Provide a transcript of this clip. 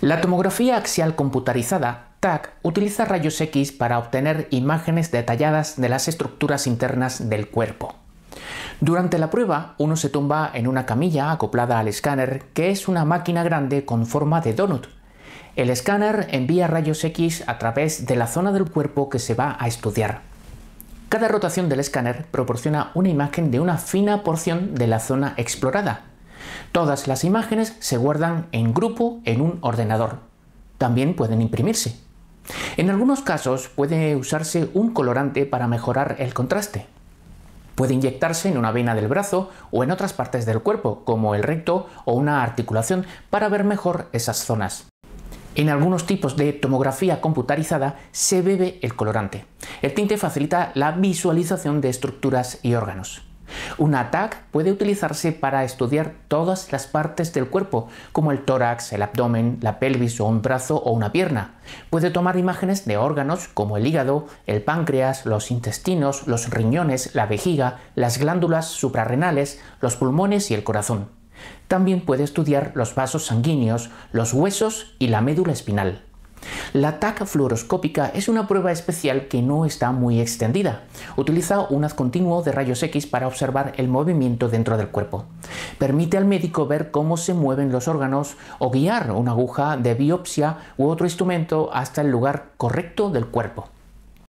La tomografía axial computarizada, TAC, utiliza rayos X para obtener imágenes detalladas de las estructuras internas del cuerpo. Durante la prueba, uno se tumba en una camilla acoplada al escáner, que es una máquina grande con forma de donut. El escáner envía rayos X a través de la zona del cuerpo que se va a estudiar. Cada rotación del escáner proporciona una imagen de una fina porción de la zona explorada, Todas las imágenes se guardan en grupo en un ordenador. También pueden imprimirse. En algunos casos puede usarse un colorante para mejorar el contraste. Puede inyectarse en una vena del brazo o en otras partes del cuerpo, como el recto o una articulación, para ver mejor esas zonas. En algunos tipos de tomografía computarizada se bebe el colorante. El tinte facilita la visualización de estructuras y órganos. Un ATAC puede utilizarse para estudiar todas las partes del cuerpo, como el tórax, el abdomen, la pelvis o un brazo o una pierna. Puede tomar imágenes de órganos como el hígado, el páncreas, los intestinos, los riñones, la vejiga, las glándulas suprarrenales, los pulmones y el corazón. También puede estudiar los vasos sanguíneos, los huesos y la médula espinal. La TAC fluoroscópica es una prueba especial que no está muy extendida. Utiliza un haz continuo de rayos X para observar el movimiento dentro del cuerpo. Permite al médico ver cómo se mueven los órganos o guiar una aguja de biopsia u otro instrumento hasta el lugar correcto del cuerpo.